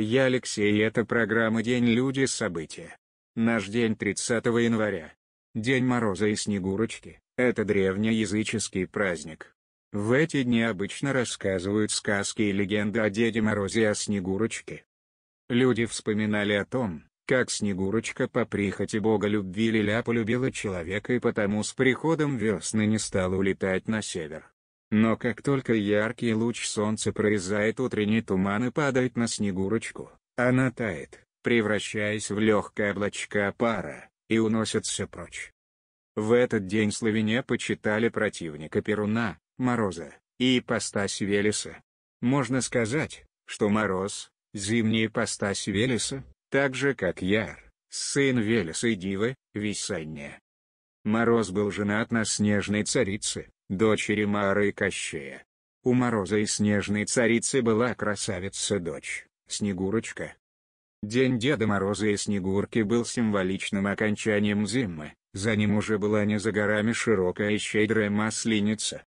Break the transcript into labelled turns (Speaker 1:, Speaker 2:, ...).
Speaker 1: Я Алексей
Speaker 2: и это программа «День люди. События». Наш день 30 января. День Мороза и Снегурочки – это древнеязыческий праздник. В эти дни обычно рассказывают сказки и легенды о Деде Морозе и о Снегурочке. Люди вспоминали о том, как Снегурочка по прихоти бога любви Лиля полюбила человека и потому с приходом весны не стала улетать на север. Но как только яркий луч солнца прорезает утренний туман и падает на Снегурочку, она тает, превращаясь в легкое облачка пара, и уносится прочь. В этот день славяне почитали противника Перуна, Мороза, и ипостась Велеса. Можно сказать, что Мороз, зимний ипостась Велеса, так же как Яр, сын Велеса и Дивы, весенняя. Мороз был женат на снежной царице, дочери Мары и Кощея. У Мороза и Снежной Царицы была красавица-дочь, Снегурочка. День Деда Мороза и Снегурки был символичным окончанием зимы, за ним уже была не за горами широкая и щедрая масленица,